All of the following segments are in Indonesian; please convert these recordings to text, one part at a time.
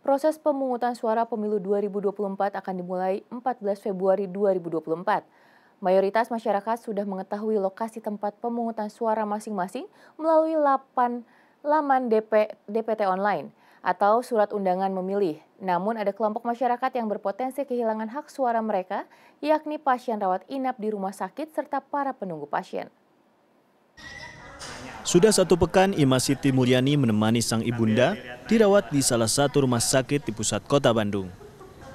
Proses pemungutan suara pemilu 2024 akan dimulai 14 Februari 2024. Mayoritas masyarakat sudah mengetahui lokasi tempat pemungutan suara masing-masing melalui lapan, laman DP, DPT online atau surat undangan memilih. Namun ada kelompok masyarakat yang berpotensi kehilangan hak suara mereka, yakni pasien rawat inap di rumah sakit serta para penunggu pasien. Sudah satu pekan, Ima Siti Mulyani menemani sang ibunda dirawat di salah satu rumah sakit di pusat kota Bandung.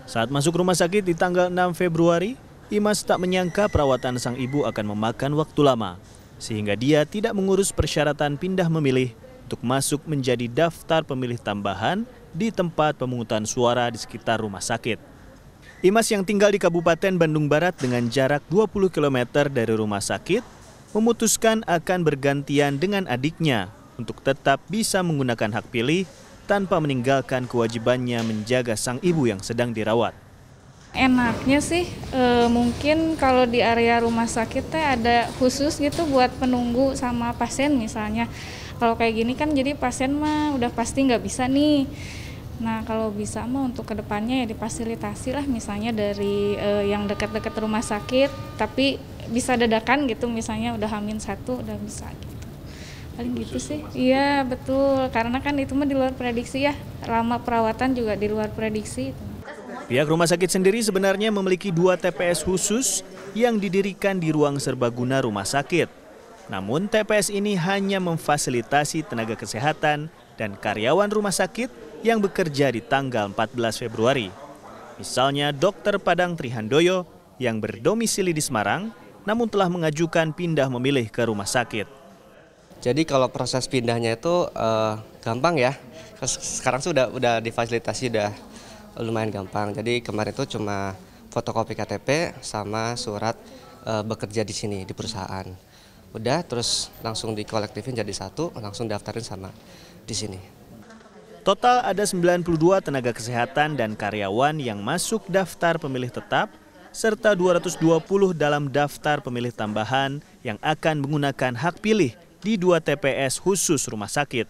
Saat masuk rumah sakit di tanggal 6 Februari, Imas tak menyangka perawatan sang ibu akan memakan waktu lama, sehingga dia tidak mengurus persyaratan pindah memilih untuk masuk menjadi daftar pemilih tambahan di tempat pemungutan suara di sekitar rumah sakit. Imas yang tinggal di Kabupaten Bandung Barat dengan jarak 20 km dari rumah sakit memutuskan akan bergantian dengan adiknya untuk tetap bisa menggunakan hak pilih tanpa meninggalkan kewajibannya menjaga sang ibu yang sedang dirawat. Enaknya sih e, mungkin kalau di area rumah sakit teh ada khusus gitu buat penunggu sama pasien misalnya. Kalau kayak gini kan jadi pasien mah udah pasti nggak bisa nih. Nah kalau bisa mah untuk kedepannya ya dipasilitasi lah misalnya dari e, yang dekat-dekat rumah sakit tapi bisa dadakan gitu misalnya udah hamil satu udah bisa gitu paling gitu sih iya betul karena kan itu mah di luar prediksi ya lama perawatan juga di luar prediksi itu. Pihak rumah sakit sendiri sebenarnya memiliki dua TPS khusus yang didirikan di ruang serbaguna rumah sakit. Namun TPS ini hanya memfasilitasi tenaga kesehatan dan karyawan rumah sakit yang bekerja di tanggal 14 Februari. Misalnya dokter Padang Trihandoyo yang berdomisili di Semarang namun telah mengajukan pindah memilih ke rumah sakit. Jadi kalau proses pindahnya itu uh, gampang ya. Sekarang sudah udah difasilitasi udah lumayan gampang. Jadi kemarin itu cuma fotokopi KTP sama surat uh, bekerja di sini di perusahaan. Udah terus langsung dikolektifin jadi satu, langsung daftarin sama di sini. Total ada 92 tenaga kesehatan dan karyawan yang masuk daftar pemilih tetap serta 220 dalam daftar pemilih tambahan yang akan menggunakan hak pilih di dua TPS khusus rumah sakit.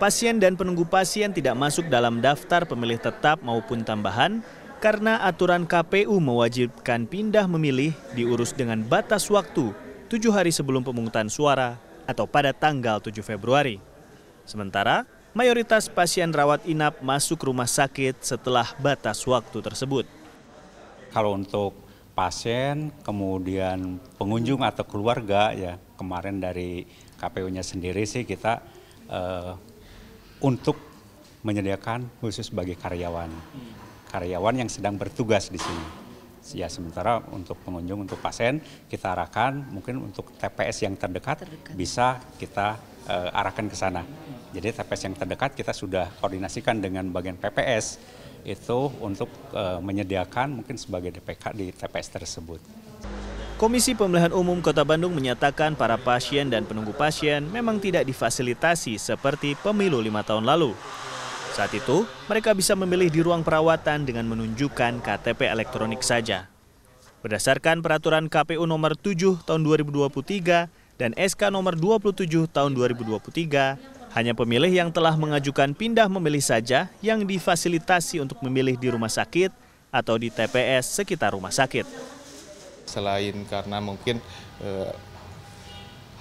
Pasien dan penunggu pasien tidak masuk dalam daftar pemilih tetap maupun tambahan karena aturan KPU mewajibkan pindah memilih diurus dengan batas waktu tujuh hari sebelum pemungutan suara atau pada tanggal 7 Februari. Sementara, mayoritas pasien rawat inap masuk rumah sakit setelah batas waktu tersebut kalau untuk pasien, kemudian pengunjung atau keluarga ya kemarin dari KPU-nya sendiri sih kita uh, untuk menyediakan khusus bagi karyawan, karyawan yang sedang bertugas di sini. Ya sementara untuk pengunjung, untuk pasien kita arahkan mungkin untuk TPS yang terdekat, terdekat. bisa kita uh, arahkan ke sana. Jadi TPS yang terdekat kita sudah koordinasikan dengan bagian PPS itu untuk eh, menyediakan mungkin sebagai DPK di TPS tersebut. Komisi Pemilihan Umum Kota Bandung menyatakan para pasien dan penunggu pasien memang tidak difasilitasi seperti pemilu lima tahun lalu. Saat itu, mereka bisa memilih di ruang perawatan dengan menunjukkan KTP elektronik saja. Berdasarkan peraturan KPU nomor 7 tahun 2023 dan SK nomor 27 tahun 2023, hanya pemilih yang telah mengajukan pindah memilih saja yang difasilitasi untuk memilih di rumah sakit atau di TPS sekitar rumah sakit. Selain karena mungkin eh,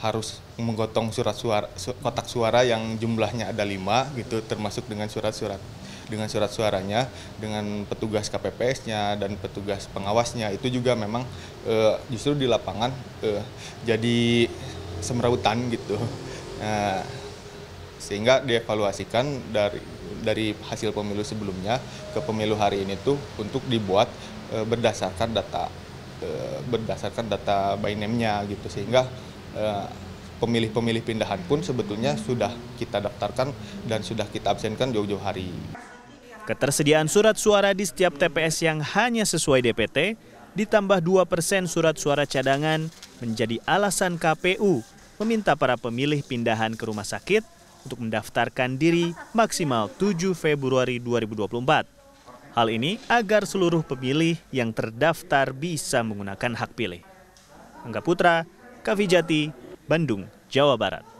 harus menggotong surat suara kotak suara yang jumlahnya ada lima gitu termasuk dengan surat-surat dengan surat suaranya dengan petugas KPPS-nya dan petugas pengawasnya itu juga memang eh, justru di lapangan eh, jadi semrautan gitu. Nah, sehingga dievaluasikan dari dari hasil pemilu sebelumnya ke pemilu hari ini tuh untuk dibuat e, berdasarkan data e, berdasarkan data by name-nya gitu sehingga e, pemilih-pemilih pindahan pun sebetulnya sudah kita daftarkan dan sudah kita absenkan jauh-jauh hari. Ketersediaan surat suara di setiap TPS yang hanya sesuai DPT ditambah 2 persen surat suara cadangan menjadi alasan KPU meminta para pemilih pindahan ke rumah sakit untuk mendaftarkan diri maksimal 7 Februari 2024. Hal ini agar seluruh pemilih yang terdaftar bisa menggunakan hak pilih. Angga Putra, Kavijati, Bandung, Jawa Barat.